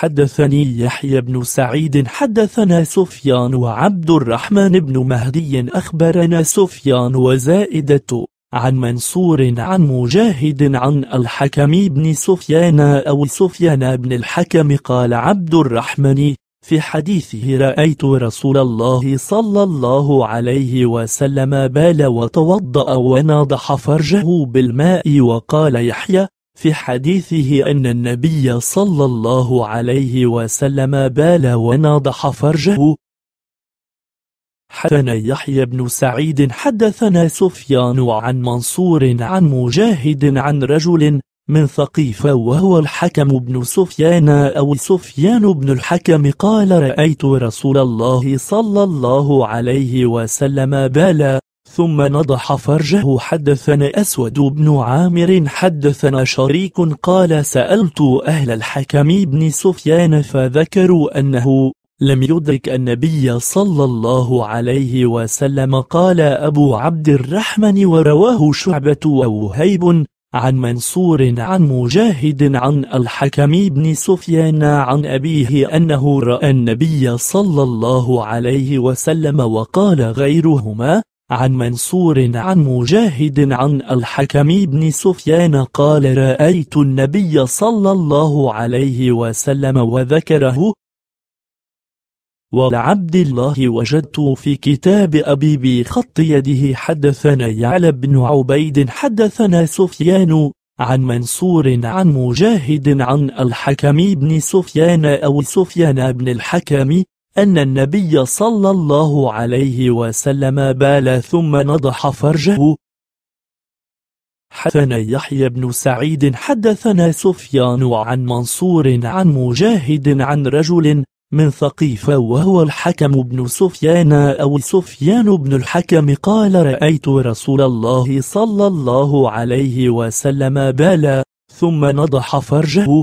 حدثني يحيى بن سعيد حدثنا سفيان وعبد الرحمن بن مهدي أخبرنا سفيان وزائدة عن منصور عن مجاهد عن الحكم بن سفيان أو سفيان بن الحكم قال عبد الرحمن في حديثه رأيت رسول الله صلى الله عليه وسلم بال وتوضأ ونضح فرجه بالماء وقال يحيى في حديثه أن النبي صلى الله عليه وسلم بال وناضح فرجه حدثنا يحيى بن سعيد حدثنا سفيان عن منصور عن مجاهد عن رجل من ثقيف وهو الحكم بن سفيان أو سفيان بن الحكم قال رأيت رسول الله صلى الله عليه وسلم بالا ثم نضح فرجه حدثنا أسود بن عامر حدثنا شريك قال سألت أهل الحكم بن سفيان فذكروا أنه لم يدرك النبي صلى الله عليه وسلم قال أبو عبد الرحمن ورواه شعبة ووهيب عن منصور عن مجاهد عن الحكم بن سفيان عن أبيه أنه رأى النبي صلى الله عليه وسلم وقال غيرهما عن منصور عن مجاهد عن الحكم بن سفيان قال رأيت النبي صلى الله عليه وسلم وذكره ولعبد الله وجدت في كتاب أبي بخط يده حدثنا يعلى بن عبيد حدثنا سفيان عن منصور عن مجاهد عن الحكم بن سفيان أو سفيان بن الحكم أن النبي صلى الله عليه وسلم بال ثم نضح فرجه حدثنا يحيى بن سعيد حدثنا سفيان عن منصور عن مجاهد عن رجل من ثقيف وهو الحكم بن سفيان أو سفيان بن الحكم قال رأيت رسول الله صلى الله عليه وسلم بالا ثم نضح فرجه